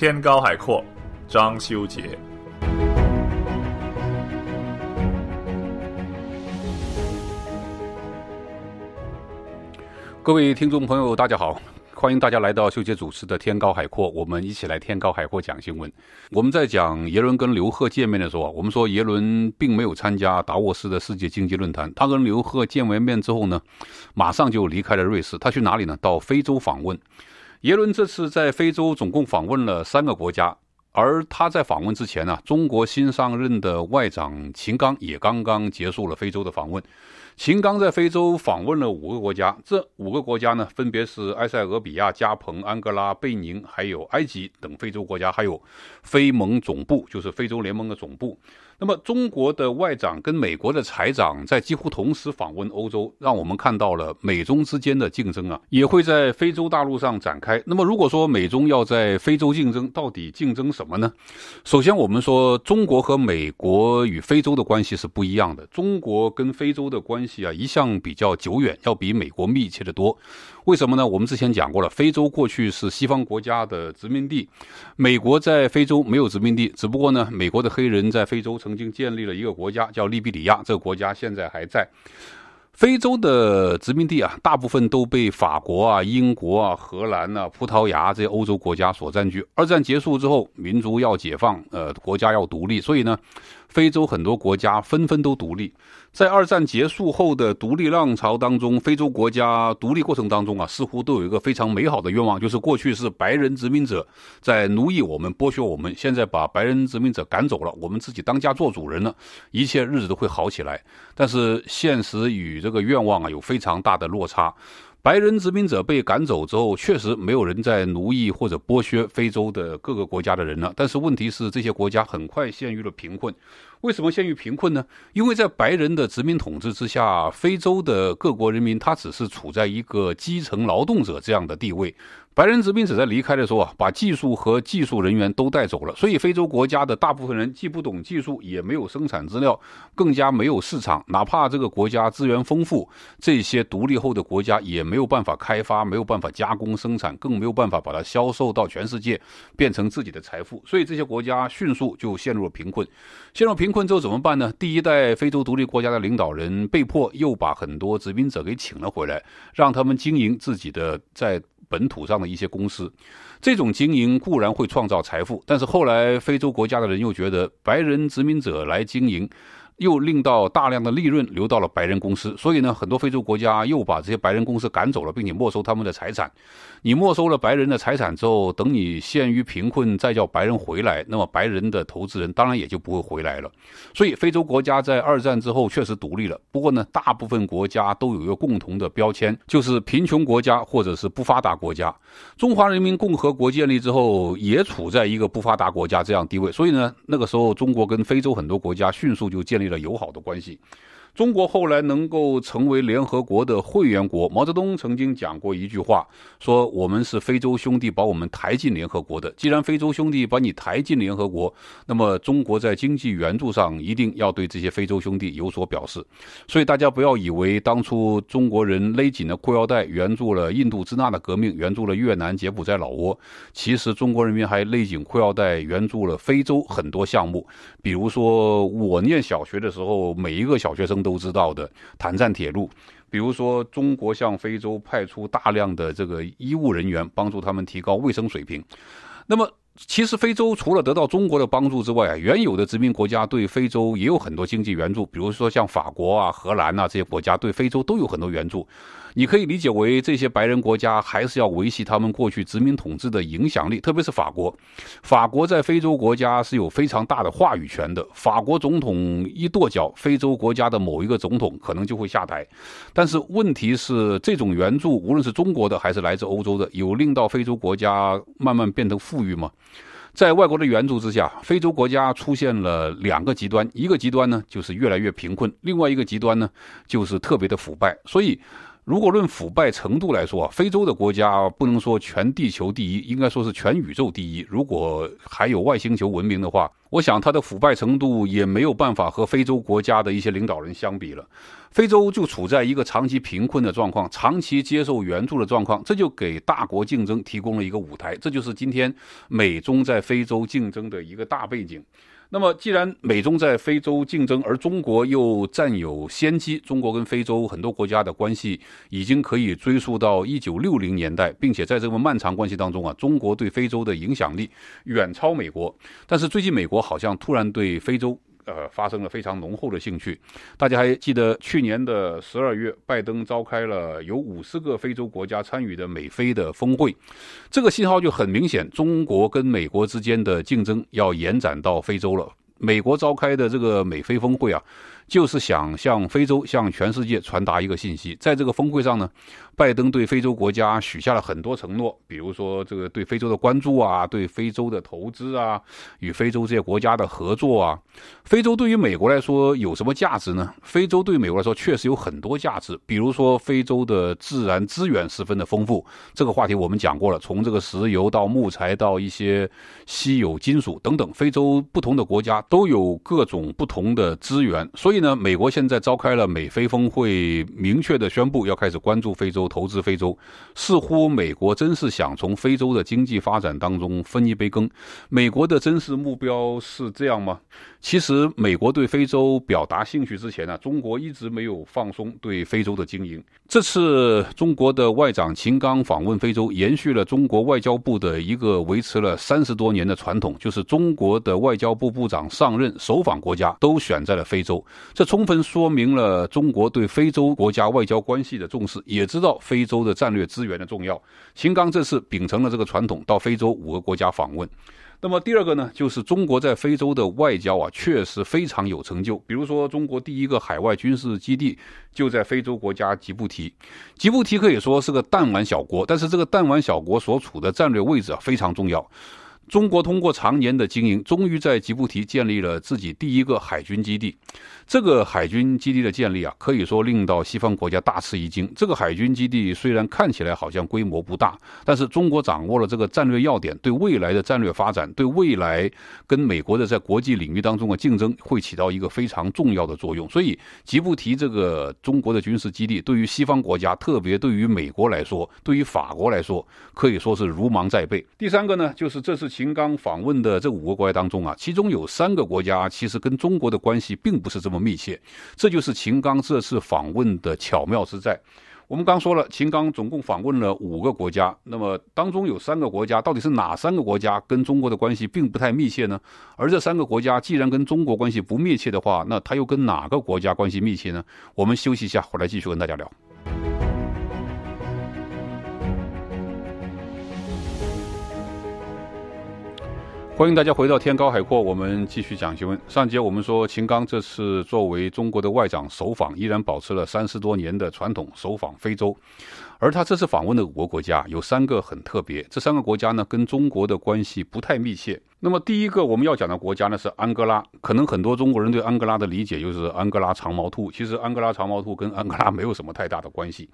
天高海阔，张修杰。各位听众朋友，大家好，欢迎大家来到修杰主持的《天高海阔》，我们一起来《天高海阔》讲新闻。我们在讲耶伦跟刘贺见面的时候啊，我们说耶伦并没有参加达沃斯的世界经济论坛。他跟刘贺见完面之后呢，马上就离开了瑞士。他去哪里呢？到非洲访问。耶伦这次在非洲总共访问了三个国家，而他在访问之前呢，中国新上任的外长秦刚也刚刚结束了非洲的访问。秦刚在非洲访问了五个国家，这五个国家呢，分别是埃塞俄比亚、加蓬、安哥拉、贝宁，还有埃及等非洲国家，还有非盟总部，就是非洲联盟的总部。那么，中国的外长跟美国的财长在几乎同时访问欧洲，让我们看到了美中之间的竞争啊，也会在非洲大陆上展开。那么，如果说美中要在非洲竞争，到底竞争什么呢？首先，我们说中国和美国与非洲的关系是不一样的，中国跟非洲的关。系啊，一向比较久远，要比美国密切的多。为什么呢？我们之前讲过了，非洲过去是西方国家的殖民地，美国在非洲没有殖民地，只不过呢，美国的黑人在非洲曾经建立了一个国家，叫利比里亚，这个国家现在还在。非洲的殖民地啊，大部分都被法国啊、英国啊、荷兰啊、葡萄牙这些欧洲国家所占据。二战结束之后，民族要解放，呃，国家要独立，所以呢。非洲很多国家纷纷都独立，在二战结束后的独立浪潮当中，非洲国家独立过程当中啊，似乎都有一个非常美好的愿望，就是过去是白人殖民者在奴役我们、剥削我们，现在把白人殖民者赶走了，我们自己当家做主人了，一切日子都会好起来。但是现实与这个愿望啊，有非常大的落差。白人殖民者被赶走之后，确实没有人在奴役或者剥削非洲的各个国家的人了。但是问题是，这些国家很快陷入了贫困。为什么陷入贫困呢？因为在白人的殖民统治之下，非洲的各国人民他只是处在一个基层劳动者这样的地位。白人殖民者在离开的时候啊，把技术和技术人员都带走了。所以，非洲国家的大部分人既不懂技术，也没有生产资料，更加没有市场。哪怕这个国家资源丰富，这些独立后的国家也没有办法开发，没有办法加工生产，更没有办法把它销售到全世界，变成自己的财富。所以，这些国家迅速就陷入了贫困。陷入贫困之后怎么办呢？第一代非洲独立国家的领导人被迫又把很多殖民者给请了回来，让他们经营自己的在。本土上的一些公司，这种经营固然会创造财富，但是后来非洲国家的人又觉得白人殖民者来经营。又令到大量的利润流到了白人公司，所以呢，很多非洲国家又把这些白人公司赶走了，并且没收他们的财产。你没收了白人的财产之后，等你陷于贫困，再叫白人回来，那么白人的投资人当然也就不会回来了。所以，非洲国家在二战之后确实独立了，不过呢，大部分国家都有一个共同的标签，就是贫穷国家或者是不发达国家。中华人民共和国建立之后，也处在一个不发达国家这样地位，所以呢，那个时候中国跟非洲很多国家迅速就建立。了友好的关系。中国后来能够成为联合国的会员国，毛泽东曾经讲过一句话，说我们是非洲兄弟把我们抬进联合国的。既然非洲兄弟把你抬进联合国，那么中国在经济援助上一定要对这些非洲兄弟有所表示。所以大家不要以为当初中国人勒紧了裤腰带援助了印度支那的革命，援助了越南、柬埔寨、老挝，其实中国人民还勒紧裤腰带援助了非洲很多项目。比如说我念小学的时候，每一个小学生都。都知道的坦赞铁路，比如说中国向非洲派出大量的这个医务人员，帮助他们提高卫生水平。那么。其实，非洲除了得到中国的帮助之外，原有的殖民国家对非洲也有很多经济援助，比如说像法国啊、荷兰啊这些国家对非洲都有很多援助。你可以理解为，这些白人国家还是要维系他们过去殖民统治的影响力，特别是法国。法国在非洲国家是有非常大的话语权的。法国总统一跺脚，非洲国家的某一个总统可能就会下台。但是问题是，这种援助，无论是中国的还是来自欧洲的，有令到非洲国家慢慢变得富裕吗？在外国的援助之下，非洲国家出现了两个极端，一个极端呢就是越来越贫困，另外一个极端呢就是特别的腐败，所以。如果论腐败程度来说非洲的国家不能说全地球第一，应该说是全宇宙第一。如果还有外星球文明的话，我想它的腐败程度也没有办法和非洲国家的一些领导人相比了。非洲就处在一个长期贫困的状况，长期接受援助的状况，这就给大国竞争提供了一个舞台。这就是今天美中在非洲竞争的一个大背景。那么，既然美中在非洲竞争，而中国又占有先机，中国跟非洲很多国家的关系已经可以追溯到一九六零年代，并且在这么漫长关系当中啊，中国对非洲的影响力远超美国。但是最近，美国好像突然对非洲。呃，发生了非常浓厚的兴趣。大家还记得去年的十二月，拜登召开了有五十个非洲国家参与的美非的峰会，这个信号就很明显，中国跟美国之间的竞争要延展到非洲了。美国召开的这个美非峰会啊。就是想向非洲、向全世界传达一个信息。在这个峰会上呢，拜登对非洲国家许下了很多承诺，比如说这个对非洲的关注啊，对非洲的投资啊，与非洲这些国家的合作啊。非洲对于美国来说有什么价值呢？非洲对美国来说确实有很多价值，比如说非洲的自然资源十分的丰富。这个话题我们讲过了，从这个石油到木材到一些稀有金属等等，非洲不同的国家都有各种不同的资源，所以。呢？美国现在召开了美非峰会，明确的宣布要开始关注非洲、投资非洲，似乎美国真是想从非洲的经济发展当中分一杯羹。美国的真实目标是这样吗？其实，美国对非洲表达兴趣之前呢，中国一直没有放松对非洲的经营。这次中国的外长秦刚访问非洲，延续了中国外交部的一个维持了三十多年的传统，就是中国的外交部部长上任首访国家都选在了非洲。这充分说明了中国对非洲国家外交关系的重视，也知道非洲的战略资源的重要。秦刚这次秉承了这个传统，到非洲五个国家访问。那么第二个呢，就是中国在非洲的外交啊，确实非常有成就。比如说，中国第一个海外军事基地就在非洲国家吉布提。吉布提可以说是个弹丸小国，但是这个弹丸小国所处的战略位置啊，非常重要。中国通过常年的经营，终于在吉布提建立了自己第一个海军基地。这个海军基地的建立啊，可以说令到西方国家大吃一惊。这个海军基地虽然看起来好像规模不大，但是中国掌握了这个战略要点，对未来的战略发展，对未来跟美国的在国际领域当中的竞争，会起到一个非常重要的作用。所以，吉布提这个中国的军事基地，对于西方国家，特别对于美国来说，对于法国来说，可以说是如芒在背。第三个呢，就是这次。秦刚访问的这五个国家当中啊，其中有三个国家其实跟中国的关系并不是这么密切，这就是秦刚这次访问的巧妙之在。我们刚说了，秦刚总共访问了五个国家，那么当中有三个国家，到底是哪三个国家跟中国的关系并不太密切呢？而这三个国家既然跟中国关系不密切的话，那他又跟哪个国家关系密切呢？我们休息一下，回来继续跟大家聊。欢迎大家回到天高海阔，我们继续讲新闻。上节我们说，秦刚这次作为中国的外长首访，依然保持了三十多年的传统，首访非洲。而他这次访问的五个国家有三个很特别，这三个国家呢跟中国的关系不太密切。那么第一个我们要讲的国家呢是安哥拉，可能很多中国人对安哥拉的理解就是安哥拉长毛兔，其实安哥拉长毛兔跟安哥拉没有什么太大的关系。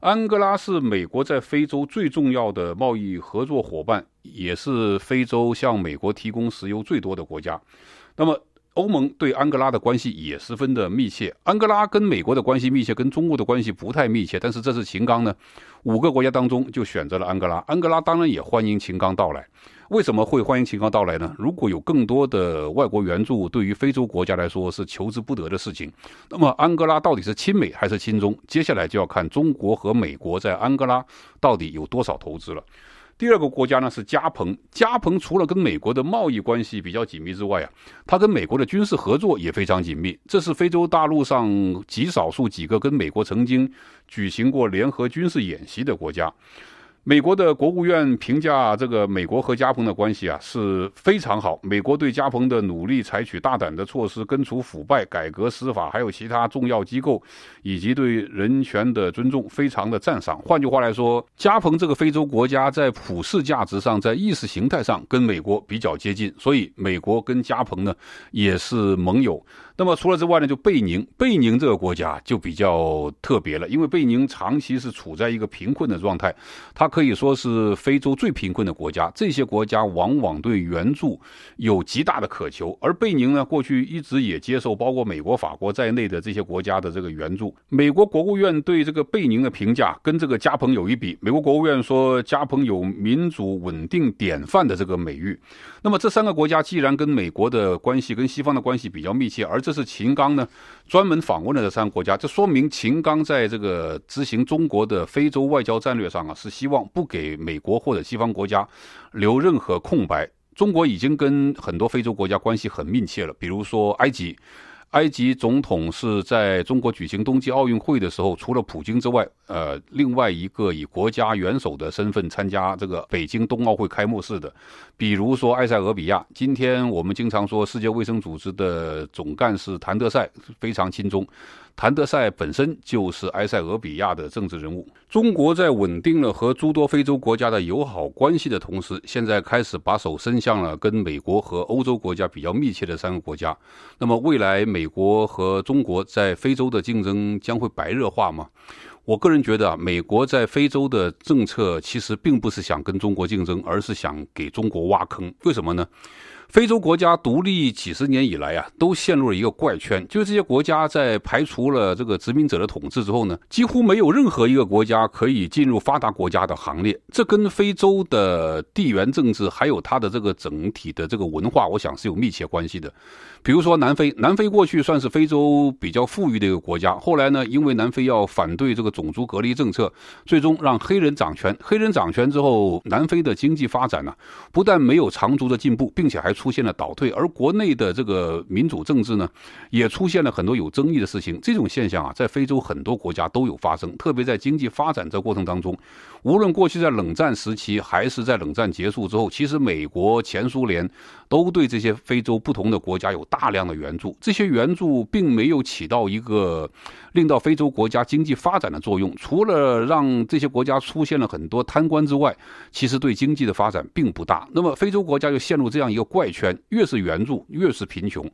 安哥拉是美国在非洲最重要的贸易合作伙伴，也是非洲向美国提供石油最多的国家。那么欧盟对安哥拉的关系也十分的密切，安哥拉跟美国的关系密切，跟中国的关系不太密切。但是这次秦刚呢，五个国家当中就选择了安哥拉。安哥拉当然也欢迎秦刚到来。为什么会欢迎秦刚到来呢？如果有更多的外国援助，对于非洲国家来说是求之不得的事情。那么安哥拉到底是亲美还是亲中？接下来就要看中国和美国在安哥拉到底有多少投资了。第二个国家呢是加蓬，加蓬除了跟美国的贸易关系比较紧密之外啊，它跟美国的军事合作也非常紧密，这是非洲大陆上极少数几个跟美国曾经举行过联合军事演习的国家。美国的国务院评价这个美国和加蓬的关系啊是非常好。美国对加蓬的努力采取大胆的措施根除腐败、改革司法，还有其他重要机构，以及对人权的尊重，非常的赞赏。换句话来说，加蓬这个非洲国家在普世价值上、在意识形态上跟美国比较接近，所以美国跟加蓬呢也是盟友。那么除了之外呢，就贝宁，贝宁这个国家就比较特别了，因为贝宁长期是处在一个贫困的状态，它。可以说是非洲最贫困的国家，这些国家往往对援助有极大的渴求，而贝宁呢，过去一直也接受包括美国、法国在内的这些国家的这个援助。美国国务院对这个贝宁的评价跟这个加蓬有一比，美国国务院说加蓬有民主稳定典范的这个美誉。那么这三个国家既然跟美国的关系、跟西方的关系比较密切，而这是秦刚呢专门访问了这三个国家，这说明秦刚在这个执行中国的非洲外交战略上啊，是希望。不给美国或者西方国家留任何空白。中国已经跟很多非洲国家关系很密切了，比如说埃及，埃及总统是在中国举行冬季奥运会的时候，除了普京之外，呃，另外一个以国家元首的身份参加这个北京冬奥会开幕式的，比如说埃塞俄比亚。今天我们经常说，世界卫生组织的总干事谭德赛非常轻松。谭德赛本身就是埃塞俄比亚的政治人物。中国在稳定了和诸多非洲国家的友好关系的同时，现在开始把手伸向了跟美国和欧洲国家比较密切的三个国家。那么，未来美国和中国在非洲的竞争将会白热化吗？我个人觉得，啊，美国在非洲的政策其实并不是想跟中国竞争，而是想给中国挖坑。为什么呢？非洲国家独立几十年以来啊，都陷入了一个怪圈，就是这些国家在排除了这个殖民者的统治之后呢，几乎没有任何一个国家可以进入发达国家的行列。这跟非洲的地缘政治还有它的这个整体的这个文化，我想是有密切关系的。比如说南非，南非过去算是非洲比较富裕的一个国家。后来呢，因为南非要反对这个种族隔离政策，最终让黑人掌权。黑人掌权之后，南非的经济发展呢，不但没有长足的进步，并且还出现了倒退。而国内的这个民主政治呢，也出现了很多有争议的事情。这种现象啊，在非洲很多国家都有发生，特别在经济发展这过程当中，无论过去在冷战时期，还是在冷战结束之后，其实美国、前苏联都对这些非洲不同的国家有。大量的援助，这些援助并没有起到一个。令到非洲国家经济发展的作用，除了让这些国家出现了很多贪官之外，其实对经济的发展并不大。那么非洲国家就陷入这样一个怪圈：越是援助，越是贫穷；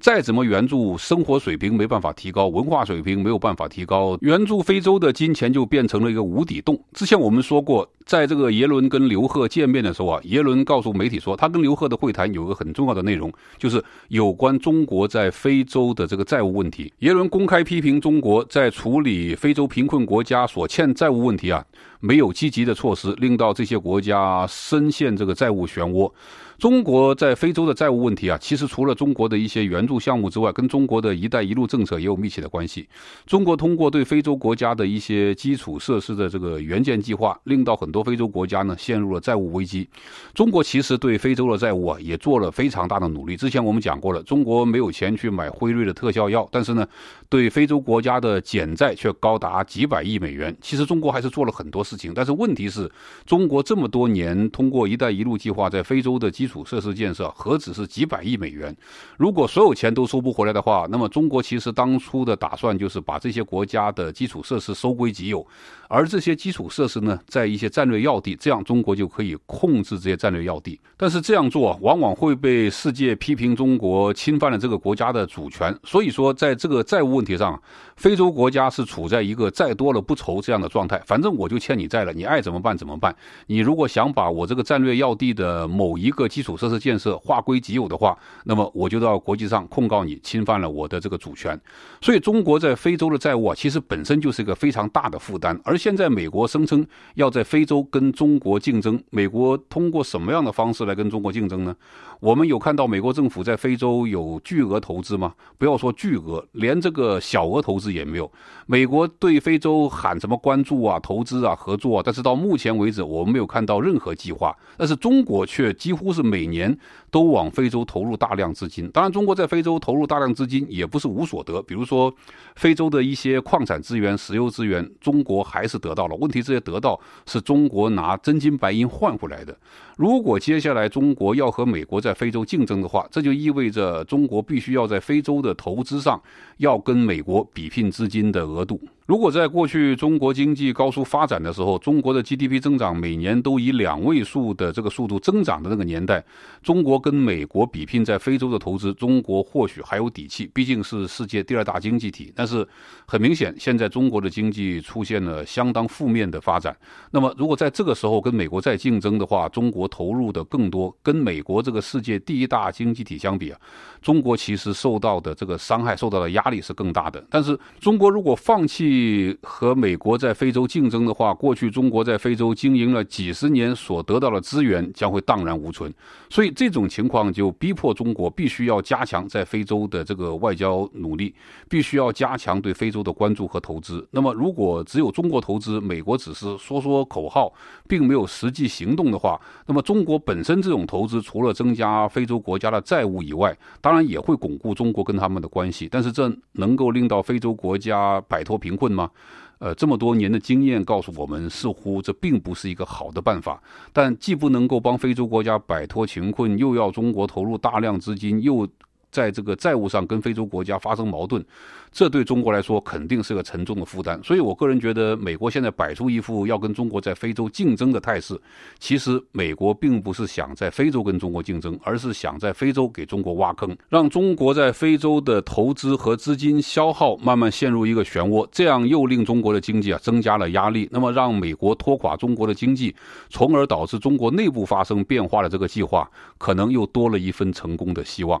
再怎么援助，生活水平没办法提高，文化水平没有办法提高。援助非洲的金钱就变成了一个无底洞。之前我们说过，在这个耶伦跟刘贺见面的时候啊，耶伦告诉媒体说，他跟刘贺的会谈有个很重要的内容，就是有关中国在非洲的这个债务问题。耶伦公开批评中。国在处理非洲贫困国家所欠债务问题啊。没有积极的措施，令到这些国家深陷这个债务漩涡。中国在非洲的债务问题啊，其实除了中国的一些援助项目之外，跟中国的一带一路政策也有密切的关系。中国通过对非洲国家的一些基础设施的这个援建计划，令到很多非洲国家呢陷入了债务危机。中国其实对非洲的债务啊，也做了非常大的努力。之前我们讲过了，中国没有钱去买辉瑞的特效药，但是呢，对非洲国家的减债却高达几百亿美元。其实中国还是做了很多。事情，但是问题是，中国这么多年通过“一带一路”计划在非洲的基础设施建设，何止是几百亿美元？如果所有钱都收不回来的话，那么中国其实当初的打算就是把这些国家的基础设施收归己有，而这些基础设施呢，在一些战略要地，这样中国就可以控制这些战略要地。但是这样做往往会被世界批评中国侵犯了这个国家的主权。所以说，在这个债务问题上，非洲国家是处在一个债多了不愁这样的状态，反正我就欠。你在了，你爱怎么办怎么办？你如果想把我这个战略要地的某一个基础设施建设划归己有的话，那么我就到国际上控告你侵犯了我的这个主权。所以，中国在非洲的债务啊，其实本身就是一个非常大的负担。而现在，美国声称要在非洲跟中国竞争，美国通过什么样的方式来跟中国竞争呢？我们有看到美国政府在非洲有巨额投资吗？不要说巨额，连这个小额投资也没有。美国对非洲喊什么关注啊、投资啊、合作啊，但是到目前为止，我们没有看到任何计划。但是中国却几乎是每年都往非洲投入大量资金。当然，中国在非洲投入大量资金也不是无所得，比如说非洲的一些矿产资源、石油资源，中国还是得到了。问题这些得到是中国拿真金白银换回来的。如果接下来中国要和美国在非洲竞争的话，这就意味着中国必须要在非洲的投资上，要跟美国比拼资金的额度。如果在过去中国经济高速发展的时候，中国的 GDP 增长每年都以两位数的这个速度增长的那个年代，中国跟美国比拼在非洲的投资，中国或许还有底气，毕竟是世界第二大经济体。但是很明显，现在中国的经济出现了相当负面的发展。那么，如果在这个时候跟美国再竞争的话，中国投入的更多，跟美国这个世界第一大经济体相比啊，中国其实受到的这个伤害、受到的压力是更大的。但是，中国如果放弃，和美国在非洲竞争的话，过去中国在非洲经营了几十年所得到的资源将会荡然无存，所以这种情况就逼迫中国必须要加强在非洲的这个外交努力，必须要加强对非洲的关注和投资。那么，如果只有中国投资，美国只是说说口号，并没有实际行动的话，那么中国本身这种投资除了增加非洲国家的债务以外，当然也会巩固中国跟他们的关系，但是这能够令到非洲国家摆脱贫。困。困吗？呃，这么多年的经验告诉我们，似乎这并不是一个好的办法。但既不能够帮非洲国家摆脱穷困，又要中国投入大量资金，又。在这个债务上跟非洲国家发生矛盾，这对中国来说肯定是个沉重的负担。所以我个人觉得，美国现在摆出一副要跟中国在非洲竞争的态势，其实美国并不是想在非洲跟中国竞争，而是想在非洲给中国挖坑，让中国在非洲的投资和资金消耗慢慢陷入一个漩涡，这样又令中国的经济啊增加了压力。那么让美国拖垮中国的经济，从而导致中国内部发生变化的这个计划，可能又多了一分成功的希望。